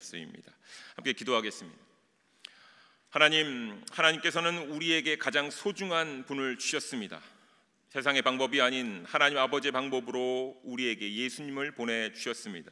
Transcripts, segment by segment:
쓰입니다. 함께 기도하겠습니다. 하나님, 하나님께서는 우리에게 가장 소중한 분을 주셨습니다. 세상의 방법이 아닌 하나님 아버지의 방법으로 우리에게 예수님을 보내 주셨습니다.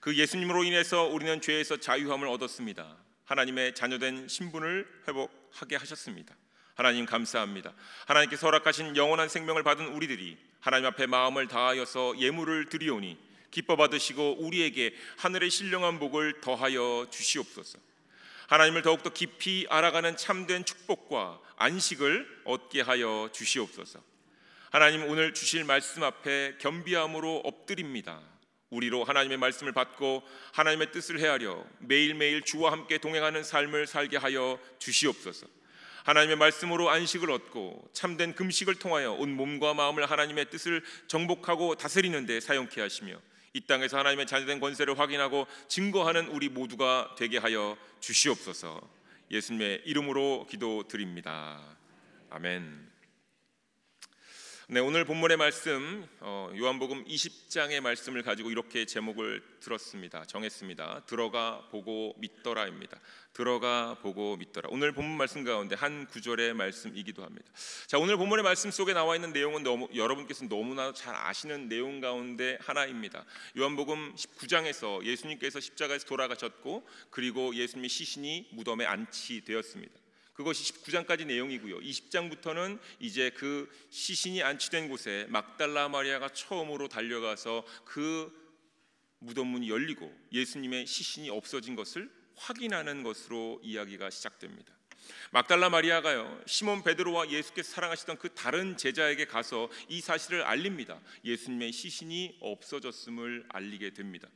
그 예수님으로 인해서 우리는 죄에서 자유함을 얻었습니다. 하나님의 자녀된 신분을 회복하게 하셨습니다. 하나님 감사합니다. 하나님께서 허락하신 영원한 생명을 받은 우리들이 하나님 앞에 마음을 다하여서 예물을 드리오니 기뻐 받으시고 우리에게 하늘의 신령한 복을 더하여 주시옵소서. 하나님을 더욱더 깊이 알아가는 참된 축복과 안식을 얻게 하여 주시옵소서. 하나님 오늘 주실 말씀 앞에 겸비함으로 엎드립니다. 우리로 하나님의 말씀을 받고 하나님의 뜻을 헤아려 매일매일 주와 함께 동행하는 삶을 살게 하여 주시옵소서. 하나님의 말씀으로 안식을 얻고 참된 금식을 통하여 온 몸과 마음을 하나님의 뜻을 정복하고 다스리는 데 사용케 하시며 이 땅에서 하나님의 자녀된 권세를 확인하고 증거하는 우리 모두가 되게 하여 주시옵소서. 예수님의 이름으로 기도드립니다. 아멘. 네, 오늘 본문의 말씀 어, 요한복음 20장의 말씀을 가지고 이렇게 제목을 들었습니다. 정했습니다. 들어가 보고 믿더라입니다. 들어가 보고 믿더라. 오늘 본문 말씀 가운데 한 구절의 말씀이기도 합니다. 자, 오늘 본문의 말씀 속에 나와 있는 내용은 너무, 여러분께서 너무나 잘 아시는 내용 가운데 하나입니다. 요한복음 19장에서 예수님께서 십자가에서 돌아가셨고 그리고 예수님의 시신이 무덤에 안치되었습니다. 그것이 19장까지 내용이고요. 20장부터는 이제 그 시신이 안치된 곳에 막달라 마리아가 처음으로 달려가서 그 무덤 문이 열리고 예수님의 시신이 없어진 것을 확인하는 것으로 이야기가 시작됩니다. 막달라 마리아가요 시몬 베드로와 예수께 사랑하시던 그 다른 제자에게 가서 이 사실을 알립니다. 예수님의 시신이 없어졌음을 알리게 됩니다.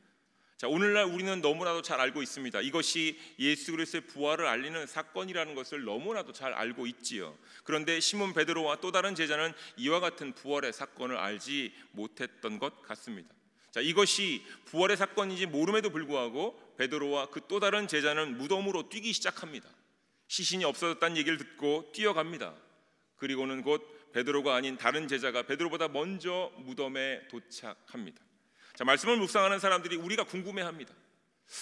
자, 오늘날 우리는 너무나도 잘 알고 있습니다. 이것이 예수 그리스도의 부활을 알리는 사건이라는 것을 너무나도 잘 알고 있지요. 그런데 시몬 베드로와 또 다른 제자는 이와 같은 부활의 사건을 알지 못했던 것 같습니다. 자, 이것이 부활의 사건인지 모름에도 불구하고 베드로와 그 또 다른 제자는 무덤으로 뛰기 시작합니다. 시신이 없어졌다는 얘기를 듣고 뛰어갑니다. 그리고는 곧 베드로가 아닌 다른 제자가 베드로보다 먼저 무덤에 도착합니다. 자, 말씀을 묵상하는 사람들이 우리가 궁금해합니다.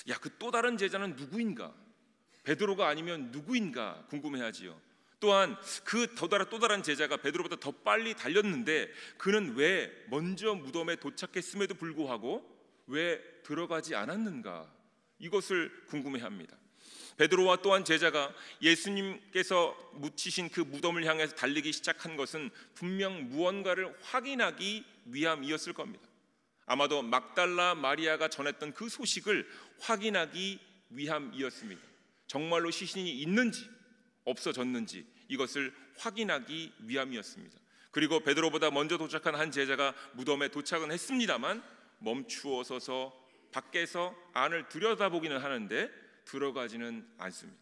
야, 그 또 다른 제자는 누구인가? 베드로가 아니면 누구인가 궁금해하지요. 또한 그더 다른 또 다른 제자가 베드로보다 더 빨리 달렸는데 그는 왜 먼저 무덤에 도착했음에도 불구하고 왜 들어가지 않았는가? 이것을 궁금해합니다. 베드로와 또한 제자가 예수님께서 묻히신 그 무덤을 향해서 달리기 시작한 것은 분명 무언가를 확인하기 위함이었을 겁니다. 아마도 막달라 마리아가 전했던 그 소식을 확인하기 위함이었습니다. 정말로 시신이 있는지 없어졌는지 이것을 확인하기 위함이었습니다. 그리고 베드로보다 먼저 도착한 한 제자가 무덤에 도착은 했습니다만 멈추어 서서 밖에서 안을 들여다보기는 하는데 들어가지는 않습니다.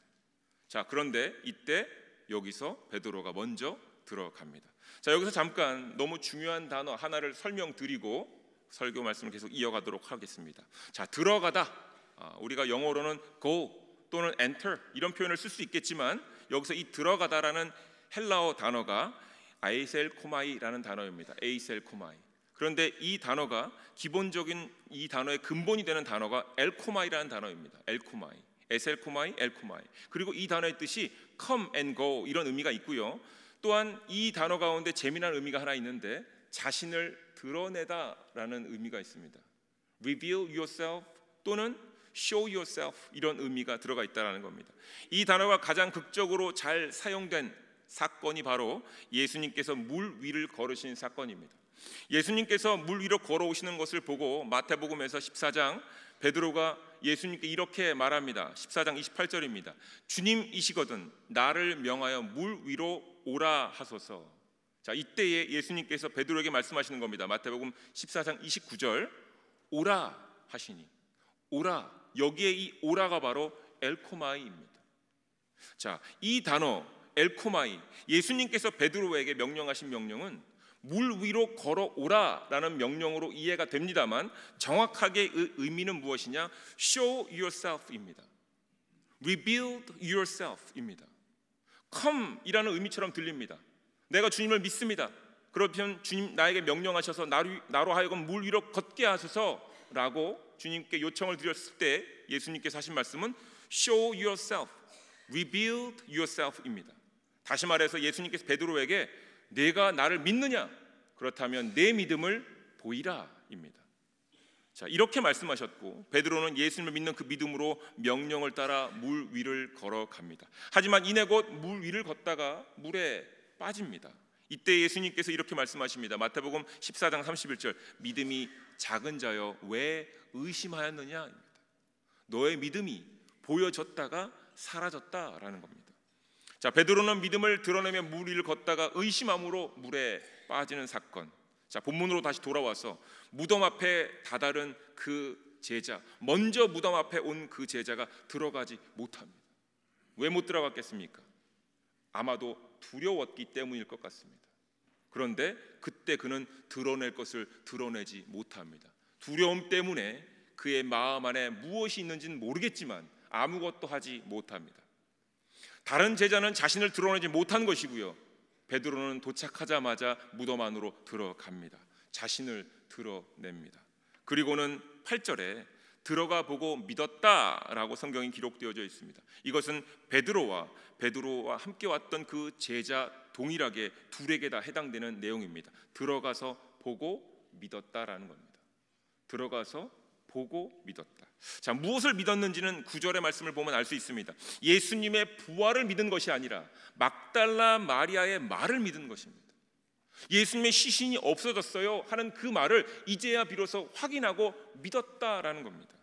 자, 그런데 이때 여기서 베드로가 먼저 들어갑니다. 자, 여기서 잠깐 너무 중요한 단어 하나를 설명드리고 설교 말씀을 계속 이어가도록 하겠습니다. 자, 들어가다. 어, 우리가 영어로는 go 또는 enter 이런 표현을 쓸 수 있겠지만 여기서 이 들어가다라는 헬라어 단어가 아이셀코마이라는 단어입니다. 에이셀코마이. 그런데 이 단어가 기본적인 이 단어의 근본이 되는 단어가 엘코마이라는 단어입니다. 엘코마이. 에셀코마이, 엘코마이. 그리고 이 단어의 뜻이 come and go 이런 의미가 있고요. 또한 이 단어 가운데 재미난 의미가 하나 있는데 자신을 드러내다라는 의미가 있습니다. reveal yourself 또는 show yourself 이런 의미가 들어가 있다라는 겁니다. 이 단어가 가장 극적으로 잘 사용된 사건이 바로 예수님께서 물 위를 걸으신 사건입니다. 예수님께서 물 위로 걸어오시는 것을 보고 마태복음에서 14장 베드로가 예수님께 이렇게 말합니다. 14장 28절입니다. 주님이시거든 나를 명하여 물 위로 오라 하소서. 자, 이때에 예수님께서 베드로에게 말씀하시는 겁니다. 마태복음 14장 29절. 오라 하시니. 오라. 여기에 이 오라가 바로 엘코마이입니다. 자, 이 단어 엘코마이 예수님께서 베드로에게 명령하신 명령은 물 위로 걸어오라라는 명령으로 이해가 됩니다만 정확하게 의, 의미는 무엇이냐? Show yourself입니다. Rebuild yourself입니다. Come이라는 의미처럼 들립니다. 내가 주님을 믿습니다. 그러면 주님 나에게 명령하셔서 나로, 나로 하여금 물 위로 걷게 하소서라고 주님께 요청을 드렸을 때 예수님께서 하신 말씀은 show yourself, rebuild yourself입니다. 다시 말해서 예수님께서 베드로에게 내가 나를 믿느냐? 그렇다면 내 믿음을 보이라입니다. 자, 이렇게 말씀하셨고 베드로는 예수님을 믿는 그 믿음으로 명령을 따라 물 위를 걸어갑니다. 하지만 이내 곧 물 위를 걷다가 물에 빠집니다. 이때 예수님께서 이렇게 말씀하십니다. 마태복음 14장 31절. 믿음이 작은 자여 왜 의심하였느냐? 너의 믿음이 보여졌다가 사라졌다라는 겁니다. 자, 베드로는 믿음을 드러내며 물 위를 걷다가 의심함으로 물에 빠지는 사건. 자, 본문으로 다시 돌아와서 무덤 앞에 다다른 그 제자, 먼저 무덤 앞에 온 그 제자가 들어가지 못합니다. 왜 못 들어갔겠습니까? 아마도 두려웠기 때문일 것 같습니다. 그런데 그때 그는 드러낼 것을 드러내지 못합니다. 두려움 때문에 그의 마음 안에 무엇이 있는지는 모르겠지만 아무것도 하지 못합니다. 다른 제자는 자신을 드러내지 못한 것이고요. 베드로는 도착하자마자 무덤 안으로 들어갑니다. 자신을 드러냅니다. 그리고는 8절에 들어가 보고 믿었다라고 성경이 기록되어져 있습니다. 이것은 베드로와 베드로와 함께 왔던 그 제자 동일하게 둘에게 다 해당되는 내용입니다. 들어가서 보고 믿었다라는 겁니다. 들어가서 보고 믿었다. 자, 무엇을 믿었는지는 구절의 말씀을 보면 알 수 있습니다. 예수님의 부활을 믿은 것이 아니라 막달라 마리아의 말을 믿은 것입니다. 예수님의 시신이 없어졌어요 하는 그 말을 이제야 비로소 확인하고 믿었다라는 겁니다.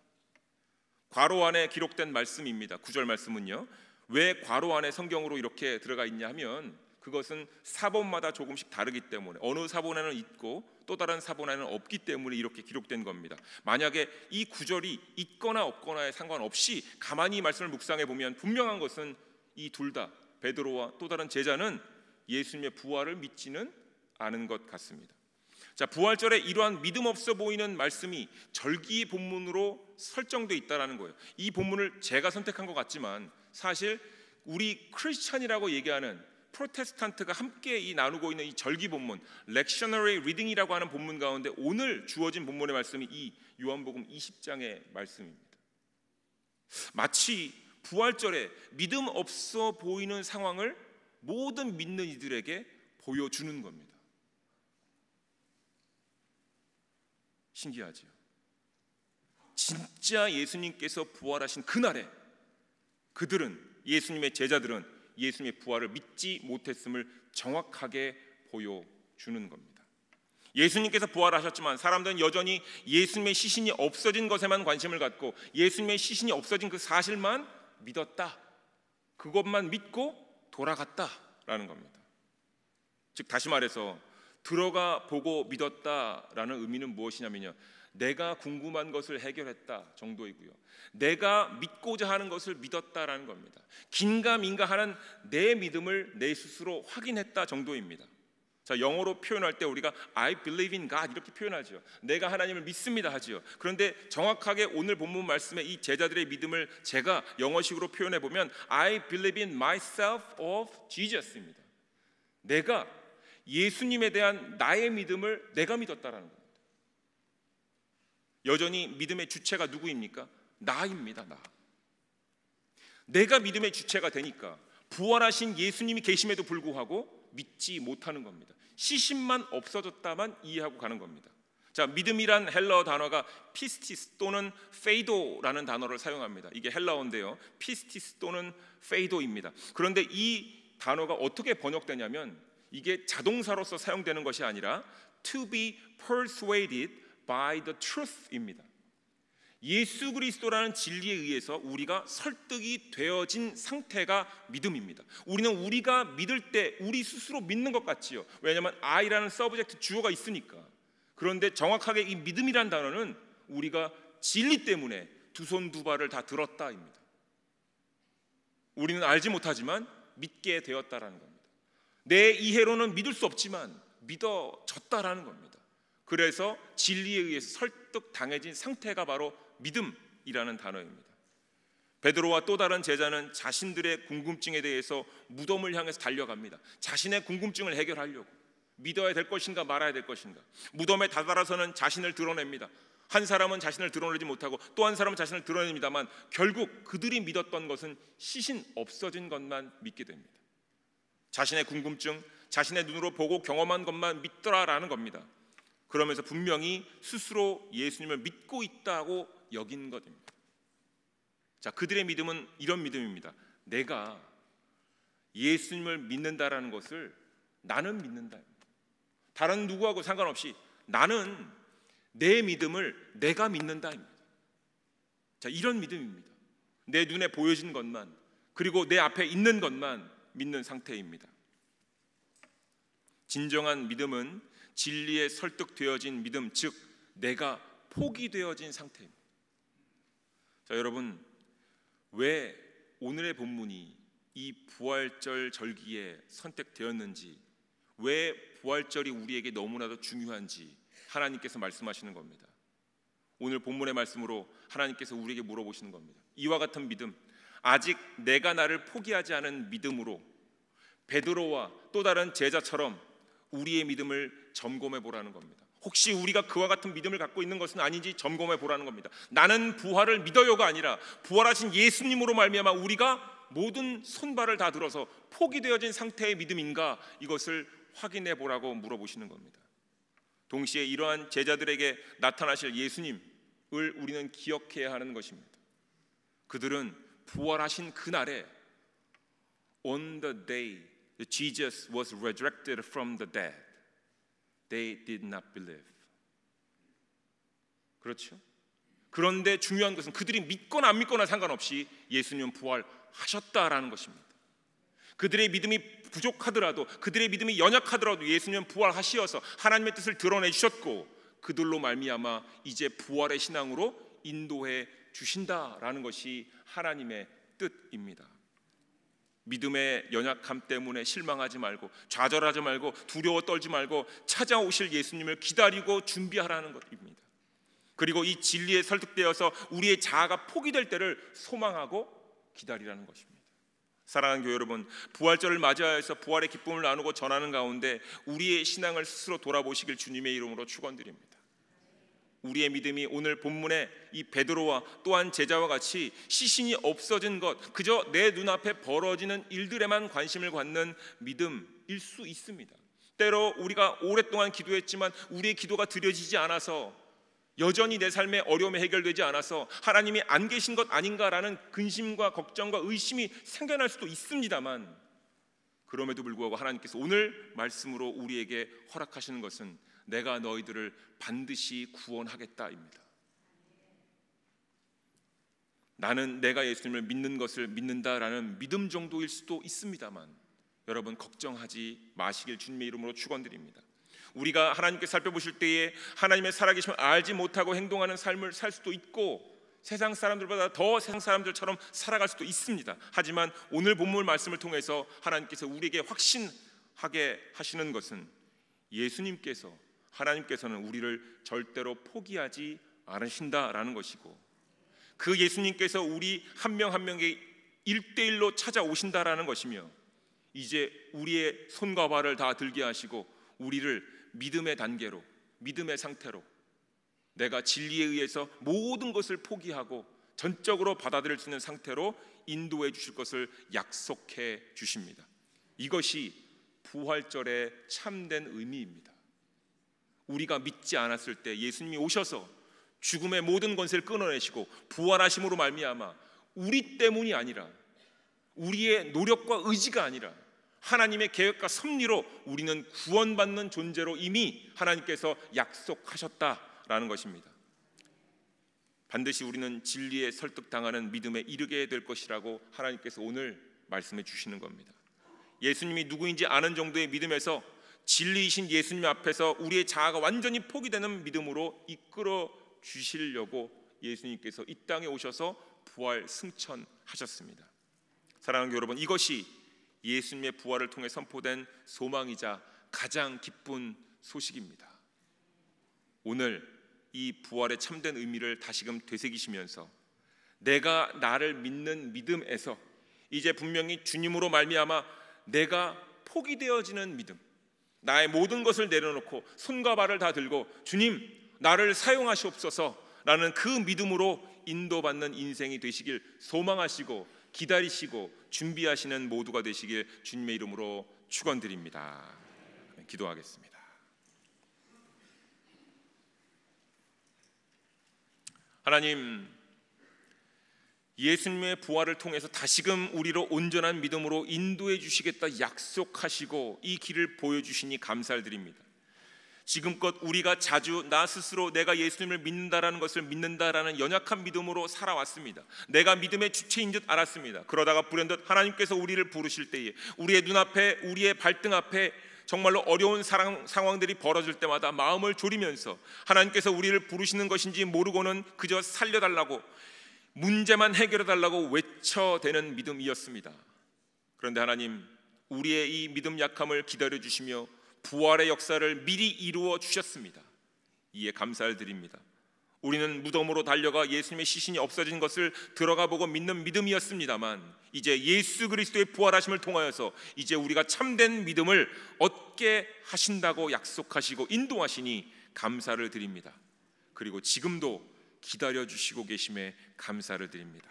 괄호 안에 기록된 말씀입니다. 구절 말씀은요. 왜 괄호 안에 성경으로 이렇게 들어가 있냐 하면 그것은 사본마다 조금씩 다르기 때문에 어느 사본에는 있고 또 다른 사본에는 없기 때문에 이렇게 기록된 겁니다. 만약에 이 구절이 있거나 없거나에 상관없이 가만히 말씀을 묵상해 보면 분명한 것은 이 둘 다 베드로와 또 다른 제자는 예수님의 부활을 믿지는 않은 것 같습니다. 자, 부활절에 이러한 믿음 없어 보이는 말씀이 절기 본문으로 설정돼 있다라는 거예요. 이 본문을 제가 선택한 것 같지만 사실 우리 크리스찬이라고 얘기하는 프로테스탄트가 함께 이 나누고 있는 이 절기 본문, 렉셔너리 리딩이라고 하는 본문 가운데 오늘 주어진 본문의 말씀이 이 요한복음 20장의 말씀입니다. 마치 부활절에 믿음 없어 보이는 상황을 모든 믿는 이들에게 보여주는 겁니다. 신기하지요. 진짜 예수님께서 부활하신 그날에 그들은 예수님의 제자들은 예수님의 부활을 믿지 못했음을 정확하게 보여주는 겁니다. 예수님께서 부활하셨지만 사람들은 여전히 예수님의 시신이 없어진 것에만 관심을 갖고 예수님의 시신이 없어진 그 사실만 믿었다. 그것만 믿고 돌아갔다라는 겁니다. 즉 다시 말해서 들어가 보고 믿었다라는 의미는 무엇이냐면요. 내가 궁금한 것을 해결했다 정도이고요. 내가 믿고자 하는 것을 믿었다라는 겁니다. 긴가민가하는 내 믿음을 내 스스로 확인했다 정도입니다. 자 영어로 표현할 때 우리가 I believe in God 이렇게 표현하죠 내가 하나님을 믿습니다 하지요. 그런데 정확하게 오늘 본문 말씀에이 제자들의 믿음을 제가 영어식으로 표현해 보면 I believe in myself of Jesus입니다. 내가 예수님에 대한 나의 믿음을 내가 믿었다라는 겁니다. 여전히 믿음의 주체가 누구입니까? 나입니다. 나. 내가 믿음의 주체가 되니까 부활하신 예수님이 계심에도 불구하고 믿지 못하는 겁니다. 시신만 없어졌다만 이해하고 가는 겁니다. 자, 믿음이란 헬러 단어가 피스티스 또는 페이도라는 단어를 사용합니다. 이게 헬라어인데요. 피스티스 또는 페이도입니다. 그런데 이 단어가 어떻게 번역되냐면 이게 자동사로서 사용되는 것이 아니라 to be persuaded by the truth입니다. 예수 그리스도라는 진리에 의해서 우리가 설득이 되어진 상태가 믿음입니다. 우리는 우리가 믿을 때 우리 스스로 믿는 것 같지요. 왜냐하면 I라는 서브젝트 주어가 있으니까. 그런데 정확하게 이 믿음이란 단어는 우리가 진리 때문에 두 손 두 발을 다 들었다입니다. 우리는 알지 못하지만 믿게 되었다라는 겁니다. 내 이해로는 믿을 수 없지만 믿어졌다라는 겁니다. 그래서 진리에 의해서 설득당해진 상태가 바로 믿음이라는 단어입니다. 베드로와 또 다른 제자는 자신들의 궁금증에 대해서 무덤을 향해서 달려갑니다. 자신의 궁금증을 해결하려고 믿어야 될 것인가 말아야 될 것인가. 무덤에 다다라서는 자신을 드러냅니다. 한 사람은 자신을 드러내지 못하고 또 한 사람은 자신을 드러냅니다만 결국 그들이 믿었던 것은 시신 없어진 것만 믿게 됩니다. 자신의 궁금증, 자신의 눈으로 보고 경험한 것만 믿더라라는 겁니다. 그러면서 분명히 스스로 예수님을 믿고 있다고 여긴 것입니다. 자, 그들의 믿음은 이런 믿음입니다. 내가 예수님을 믿는다라는 것을 나는 믿는다. 다른 누구하고 상관없이 나는 내 믿음을 내가 믿는다입니다. 자, 이런 믿음입니다. 내 눈에 보여진 것만 그리고 내 앞에 있는 것만 믿는 상태입니다. 진정한 믿음은 진리에 설득되어진 믿음, 즉 내가 포기되어진 상태입니다. 자, 여러분 왜 오늘의 본문이 이 부활절 절기에 선택되었는지 왜 부활절이 우리에게 너무나도 중요한지 하나님께서 말씀하시는 겁니다. 오늘 본문의 말씀으로 하나님께서 우리에게 물어보시는 겁니다. 이와 같은 믿음, 아직 내가 나를 포기하지 않은 믿음으로 베드로와 또 다른 제자처럼 우리의 믿음을 점검해 보라는 겁니다. 혹시 우리가 그와 같은 믿음을 갖고 있는 것은 아닌지 점검해 보라는 겁니다. 나는 부활을 믿어요가 아니라 부활하신 예수님으로 말미암아 우리가 모든 손발을 다 들어서 포기되어진 상태의 믿음인가 이것을 확인해 보라고 물어보시는 겁니다. 동시에 이러한 제자들에게 나타나실 예수님을 우리는 기억해야 하는 것입니다. 그들은 부활하신 그날에 on the day Jesus was resurrected from the dead they did not believe. 그렇죠? 그런데 중요한 것은 그들이 믿거나 안 믿거나 상관없이 예수님 부활하셨다라는 것입니다. 그들의 믿음이 부족하더라도 그들의 믿음이 연약하더라도 예수님 부활하시어서 하나님의 뜻을 드러내 주셨고 그들로 말미암아 이제 부활의 신앙으로 인도해 주신다라는 것이 하나님의 뜻입니다. 믿음의 연약함 때문에 실망하지 말고 좌절하지 말고 두려워 떨지 말고 찾아오실 예수님을 기다리고 준비하라는 것입니다. 그리고 이 진리에 설득되어서 우리의 자아가 포기될 때를 소망하고 기다리라는 것입니다. 사랑하는 교회 여러분, 부활절을 맞이하여서 부활의 기쁨을 나누고 전하는 가운데 우리의 신앙을 스스로 돌아보시길 주님의 이름으로 축원드립니다. 우리의 믿음이 오늘 본문에이 베드로와 또한 제자와 같이 시신이 없어진 것 그저 내 눈앞에 벌어지는 일들에만 관심을 갖는 믿음일 수 있습니다. 때로 우리가 오랫동안 기도했지만 우리의 기도가 들여지지 않아서 여전히 내 삶의 어려움이 해결되지 않아서 하나님이 안 계신 것 아닌가라는 근심과 걱정과 의심이 생겨날 수도 있습니다만 그럼에도 불구하고 하나님께서 오늘 말씀으로 우리에게 허락하시는 것은 내가 너희들을 반드시 구원하겠다입니다. 나는 내가 예수님을 믿는 것을 믿는다라는 믿음 정도일 수도 있습니다만 여러분 걱정하지 마시길 주님의 이름으로 축원드립니다. 우리가 하나님께 살펴보실 때에 하나님의 살아계심을 알지 못하고 행동하는 삶을 살 수도 있고 세상 사람들보다 더 세상 사람들처럼 살아갈 수도 있습니다. 하지만 오늘 본문 말씀을 통해서 하나님께서 우리에게 확신하게 하시는 것은 예수님께서 하나님께서는 우리를 절대로 포기하지 않으신다라는 것이고 그 예수님께서 우리 한 명 한 명의 일대일로 찾아오신다라는 것이며 이제 우리의 손과 발을 다 들게 하시고 우리를 믿음의 단계로 믿음의 상태로 내가 진리에 의해서 모든 것을 포기하고 전적으로 받아들일 수 있는 상태로 인도해 주실 것을 약속해 주십니다. 이것이 부활절의 참된 의미입니다. 우리가 믿지 않았을 때 예수님이 오셔서 죽음의 모든 권세를 끊어내시고 부활하심으로 말미암아 우리 때문이 아니라 우리의 노력과 의지가 아니라 하나님의 계획과 섭리로 우리는 구원받는 존재로 이미 하나님께서 약속하셨다라는 것입니다. 반드시 우리는 진리에 설득당하는 믿음에 이르게 될 것이라고 하나님께서 오늘 말씀해 주시는 겁니다. 예수님이 누구인지 아는 정도의 믿음에서 진리이신 예수님 앞에서 우리의 자아가 완전히 포기되는 믿음으로 이끌어 주시려고 예수님께서 이 땅에 오셔서 부활 승천하셨습니다. 사랑하는 여러분, 이것이 예수님의 부활을 통해 선포된 소망이자 가장 기쁜 소식입니다. 오늘 이 부활의 참된 의미를 다시금 되새기시면서 내가 나를 믿는 믿음에서 이제 분명히 주님으로 말미암아 내가 포기되어지는 믿음, 나의 모든 것을 내려놓고 손과 발을 다 들고 주님 나를 사용하시옵소서 라는 그 믿음으로 인도받는 인생이 되시길 소망하시고 기다리시고 준비하시는 모두가 되시길 주님의 이름으로 축원드립니다. 기도하겠습니다. 하나님 예수님의 부활을 통해서 다시금 우리로 온전한 믿음으로 인도해 주시겠다 약속하시고 이 길을 보여주시니 감사 드립니다. 지금껏 우리가 자주 나 스스로 내가 예수님을 믿는다라는 것을 믿는다라는 연약한 믿음으로 살아왔습니다. 내가 믿음의 주체인 듯 알았습니다. 그러다가 불현듯 하나님께서 우리를 부르실 때에 우리의 눈앞에 우리의 발등 앞에 정말로 어려운 상황들이 벌어질 때마다 마음을 졸이면서 하나님께서 우리를 부르시는 것인지 모르고는 그저 살려달라고 문제만 해결해 달라고 외쳐대는 믿음이었습니다. 그런데 하나님 우리의 이 믿음 약함을 기다려 주시며 부활의 역사를 미리 이루어 주셨습니다. 이에 감사를 드립니다. 우리는 무덤으로 달려가 예수님의 시신이 없어진 것을 들어가 보고 믿는 믿음이었습니다만 이제 예수 그리스도의 부활하심을 통하여서 이제 우리가 참된 믿음을 얻게 하신다고 약속하시고 인도하시니 감사를 드립니다. 그리고 지금도 기다려 주시고 계심에 감사를 드립니다.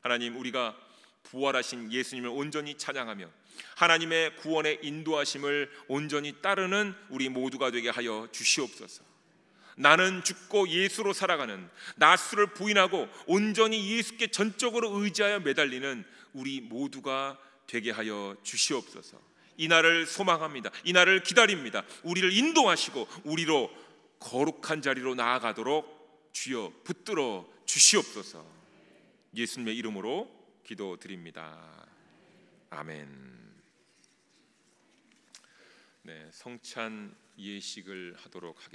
하나님 우리가 부활하신 예수님을 온전히 찬양하며 하나님의 구원의 인도하심을 온전히 따르는 우리 모두가 되게 하여 주시옵소서. 나는 죽고 예수로 살아가는 나스를 부인하고 온전히 예수께 전적으로 의지하여 매달리는 우리 모두가 되게 하여 주시옵소서. 이 날을 소망합니다. 이 날을 기다립니다. 우리를 인도하시고 우리로 거룩한 자리로 나아가도록 주여 붙들어 주시옵소서. 예수님의 이름으로 기도드립니다. 아멘. 네, 성찬 예식을 하도록 하겠습니다.